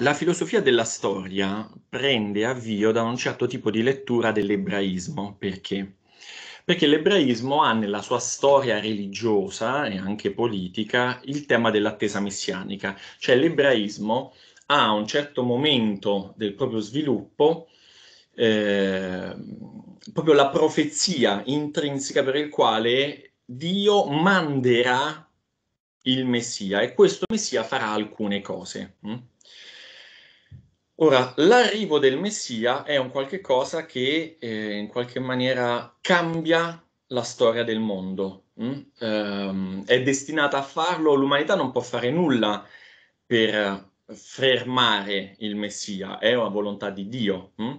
La filosofia della storia prende avvio da un certo tipo di lettura dell'ebraismo, perché? Perché l'ebraismo ha nella sua storia religiosa e anche politica il tema dell'attesa messianica, cioè l'ebraismo ha a un certo momento del proprio sviluppo eh, proprio la profezia intrinseca per il quale Dio manderà il Messia e questo Messia farà alcune cose. Hm? Ora, l'arrivo del Messia è un qualche cosa che eh, in qualche maniera cambia la storia del mondo, mm? ehm, è destinata a farlo, l'umanità non può fare nulla per fermare il Messia, è una volontà di Dio. Mm?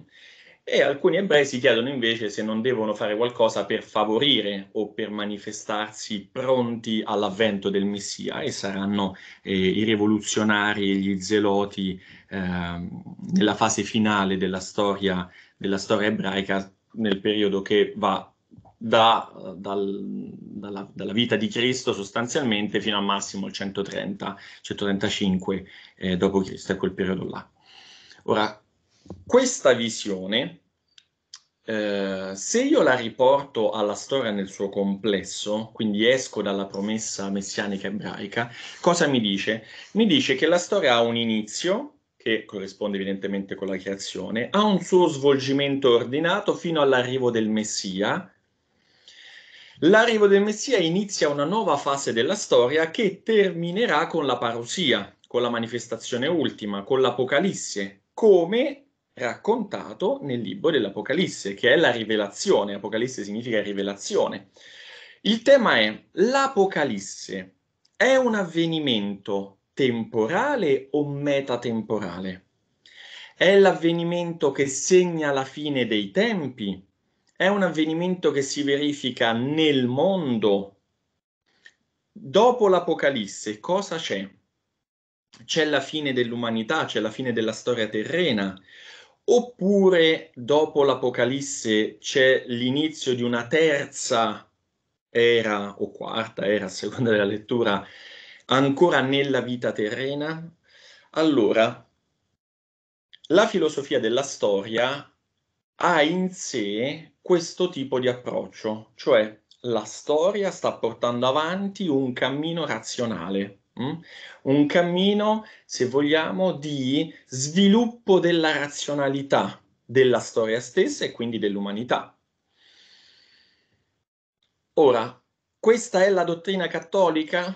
e alcuni ebrei si chiedono invece se non devono fare qualcosa per favorire o per manifestarsi pronti all'avvento del Messia e saranno eh, i rivoluzionari e gli zeloti eh, nella fase finale della storia, della storia ebraica nel periodo che va da, dal, dalla, dalla, vita di Cristo sostanzialmente fino al massimo il 130-135 eh, d.C., è quel periodo là. Ora, questa visione eh, se io la riporto alla storia nel suo complesso, quindi esco dalla promessa messianica ebraica, cosa mi dice? Mi dice che la storia ha un inizio, che corrisponde evidentemente con la creazione, ha un suo svolgimento ordinato fino all'arrivo del Messia. L'arrivo del Messia inizia una nuova fase della storia che terminerà con la parosia, con la manifestazione ultima, con l'Apocalisse, come raccontato nel libro dell'Apocalisse, che è la rivelazione. Apocalisse significa rivelazione. Il tema è l'Apocalisse è un avvenimento temporale o metatemporale? È l'avvenimento che segna la fine dei tempi? È un avvenimento che si verifica nel mondo? Dopo l'Apocalisse cosa c'è? C'è la fine dell'umanità, c'è la fine della storia terrena, Oppure dopo l'Apocalisse c'è l'inizio di una terza era o quarta era, a seconda della lettura, ancora nella vita terrena? Allora, la filosofia della storia ha in sé questo tipo di approccio, cioè la storia sta portando avanti un cammino razionale Mm? un cammino, se vogliamo, di sviluppo della razionalità della storia stessa e quindi dell'umanità. Ora, questa è la dottrina cattolica?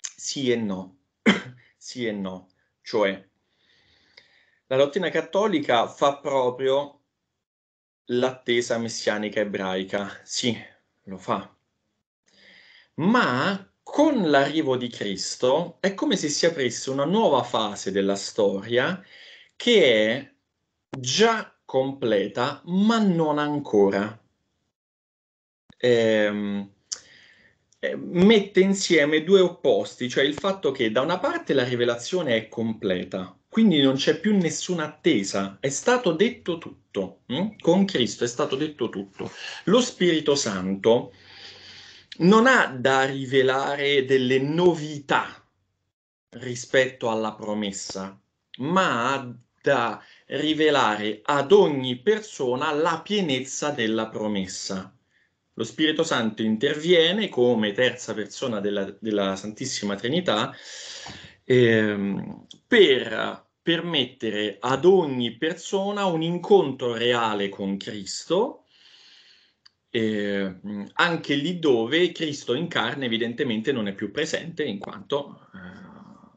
Sì e no, sì e no, cioè la dottrina cattolica fa proprio l'attesa messianica ebraica, sì, lo fa, ma con l'arrivo di Cristo è come se si aprisse una nuova fase della storia che è già completa, ma non ancora. Ehm, eh, mette insieme due opposti, cioè il fatto che da una parte la rivelazione è completa, quindi non c'è più nessuna attesa, è stato detto tutto, mh? Hm? con Cristo è stato detto tutto. Lo Spirito Santo non ha da rivelare delle novità rispetto alla promessa, ma ha da rivelare ad ogni persona la pienezza della promessa. Lo Spirito Santo interviene come terza persona della, della Santissima Trinità ehm, per permettere ad ogni persona un incontro reale con Cristo eh, anche lì dove Cristo in carne evidentemente non è più presente in quanto eh,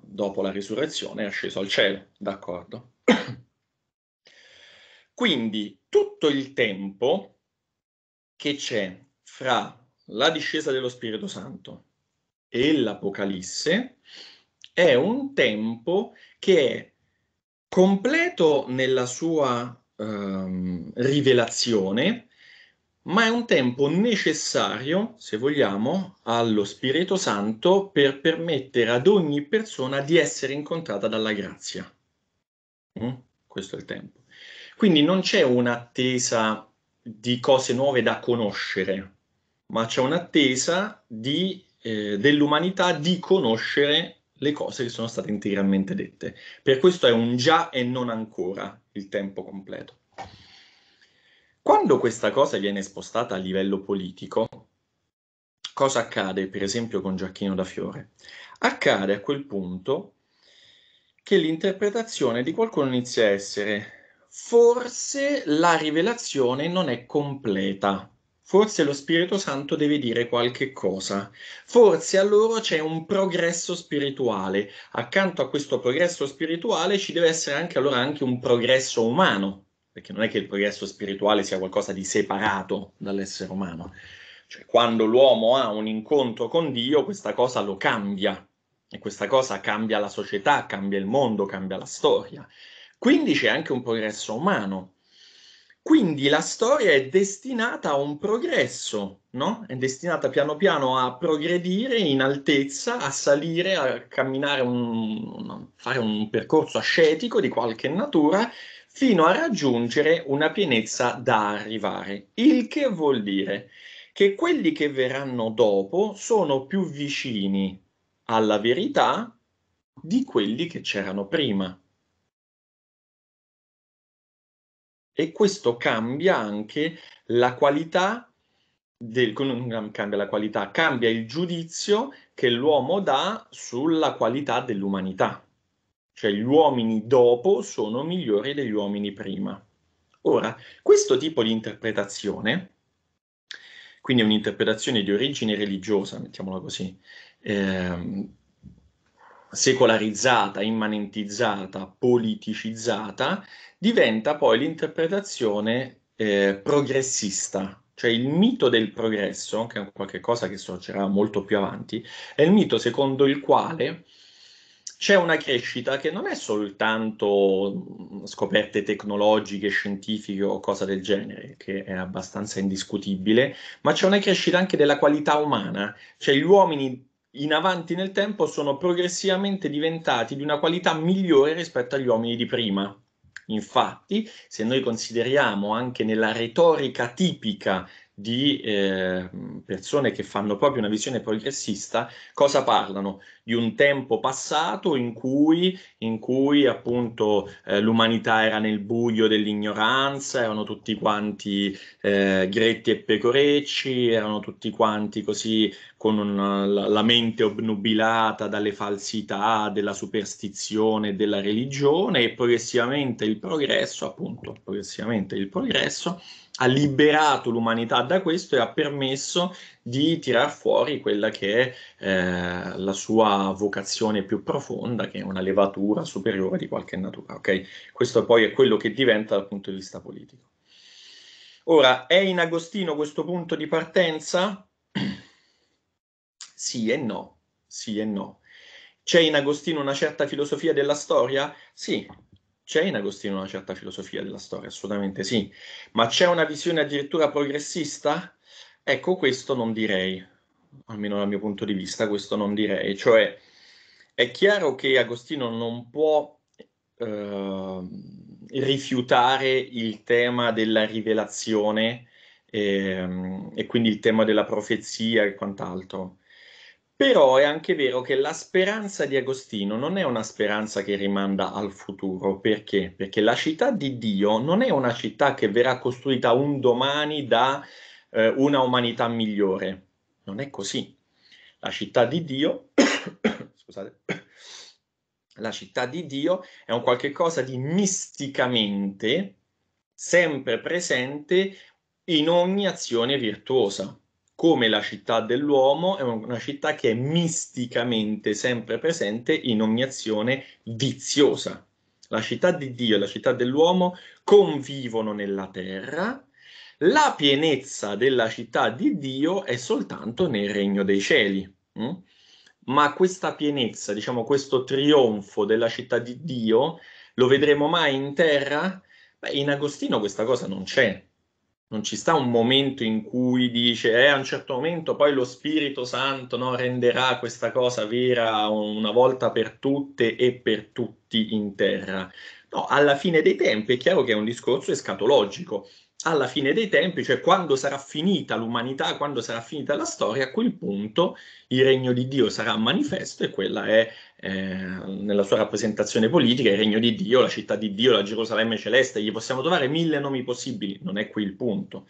dopo la risurrezione è asceso al cielo, d'accordo? Quindi tutto il tempo che c'è fra la discesa dello Spirito Santo e l'Apocalisse è un tempo che è completo nella sua ehm, rivelazione, ma è un tempo necessario, se vogliamo, allo Spirito Santo per permettere ad ogni persona di essere incontrata dalla grazia. Mm? Questo è il tempo. Quindi non c'è un'attesa di cose nuove da conoscere, ma c'è un'attesa di, eh, dell'umanità di conoscere le cose che sono state integralmente dette. Per questo è un già e non ancora il tempo completo. Quando questa cosa viene spostata a livello politico, cosa accade per esempio con Giacchino da Fiore? Accade a quel punto che l'interpretazione di qualcuno inizia a essere forse la rivelazione non è completa, forse lo Spirito Santo deve dire qualche cosa, forse a loro c'è un progresso spirituale, accanto a questo progresso spirituale ci deve essere anche allora anche un progresso umano perché non è che il progresso spirituale sia qualcosa di separato dall'essere umano. Cioè, quando l'uomo ha un incontro con Dio, questa cosa lo cambia e questa cosa cambia la società, cambia il mondo, cambia la storia. Quindi c'è anche un progresso umano. Quindi la storia è destinata a un progresso, no? È destinata piano piano a progredire in altezza, a salire, a camminare, a fare un percorso ascetico di qualche natura fino a raggiungere una pienezza da arrivare, il che vuol dire che quelli che verranno dopo sono più vicini alla verità di quelli che c'erano prima. E questo cambia anche la qualità del, non cambia la qualità, cambia il giudizio che l'uomo dà sulla qualità dell'umanità cioè gli uomini dopo sono migliori degli uomini prima. Ora, questo tipo di interpretazione, quindi un'interpretazione di origine religiosa, mettiamola così, eh, secolarizzata, immanentizzata, politicizzata, diventa poi l'interpretazione eh, progressista, cioè il mito del progresso, che è qualcosa che sorgerà molto più avanti, è il mito secondo il quale c'è una crescita che non è soltanto mm, scoperte tecnologiche, scientifiche o cosa del genere, che è abbastanza indiscutibile, ma c'è una crescita anche della qualità umana, cioè gli uomini in avanti nel tempo sono progressivamente diventati di una qualità migliore rispetto agli uomini di prima. Infatti, se noi consideriamo anche nella retorica tipica di eh, persone che fanno proprio una visione progressista, cosa parlano? Di un tempo passato in cui, in cui appunto eh, l'umanità era nel buio dell'ignoranza, erano tutti quanti eh, gretti e pecorecci, erano tutti quanti così con una, la mente obnubilata dalle falsità, della superstizione, e della religione e progressivamente il progresso, appunto, progressivamente il progresso ha liberato l'umanità da questo e ha permesso di tirar fuori quella che è eh, la sua vocazione più profonda, che è una levatura superiore di qualche natura. Okay? Questo poi è quello che diventa dal punto di vista politico. Ora, è in Agostino questo punto di partenza? sì e no, sì e no. C'è in Agostino una certa filosofia della storia? Sì, c'è in Agostino una certa filosofia della storia, assolutamente sì, ma c'è una visione addirittura progressista? Ecco, questo non direi, almeno dal mio punto di vista, questo non direi. Cioè, è chiaro che Agostino non può eh, rifiutare il tema della rivelazione eh, e quindi il tema della profezia e quant'altro però è anche vero che la speranza di Agostino non è una speranza che rimanda al futuro. Perché? Perché la città di Dio non è una città che verrà costruita un domani da eh, una umanità migliore. Non è così. La città di Dio, scusate, la città di Dio è un qualche cosa di misticamente sempre presente in ogni azione virtuosa come la città dell'uomo è una città che è misticamente sempre presente in ogni azione viziosa. La città di Dio e la città dell'uomo convivono nella terra, la pienezza della città di Dio è soltanto nel regno dei cieli. Mm? Ma questa pienezza, diciamo questo trionfo della città di Dio, lo vedremo mai in terra? Beh, in Agostino questa cosa non c'è non ci sta un momento in cui dice eh, a un certo momento poi lo Spirito Santo no, renderà questa cosa vera una volta per tutte e per tutti in terra. No, alla fine dei tempi è chiaro che è un discorso escatologico, alla fine dei tempi, cioè quando sarà finita l'umanità, quando sarà finita la storia, a quel punto il regno di Dio sarà manifesto e quella è eh, nella sua rappresentazione politica il regno di Dio, la città di Dio, la Gerusalemme celeste, gli possiamo trovare mille nomi possibili, non è qui il punto.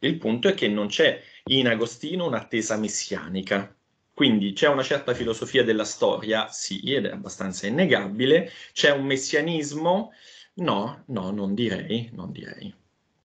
Il punto è che non c'è in Agostino un'attesa messianica, quindi c'è una certa filosofia della storia, sì, ed è abbastanza innegabile, c'è un messianismo, no, no, non direi, non direi.